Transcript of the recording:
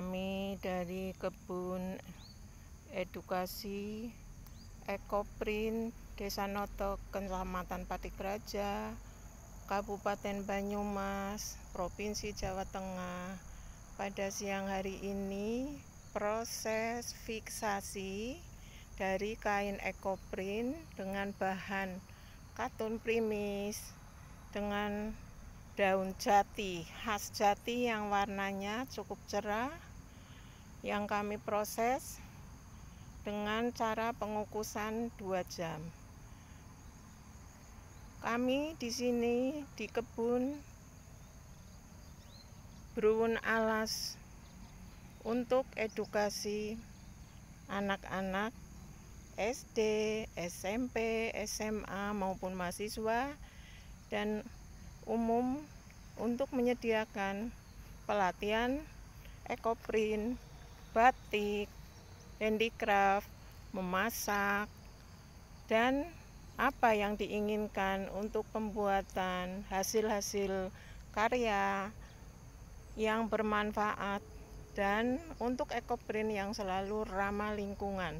kami dari kebun edukasi ekoprint Desa Noto Kecamatan Patigraja Kabupaten Banyumas Provinsi Jawa Tengah pada siang hari ini proses fiksasi dari kain ekoprint dengan bahan katun primis dengan daun jati khas jati yang warnanya cukup cerah yang kami proses dengan cara pengukusan 2 jam. Kami di sini di kebun Bruun Alas untuk edukasi anak-anak SD, SMP, SMA maupun mahasiswa dan umum untuk menyediakan pelatihan ekoprint batik, handicraft, memasak, dan apa yang diinginkan untuk pembuatan hasil-hasil karya yang bermanfaat dan untuk ekoprint yang selalu ramah lingkungan.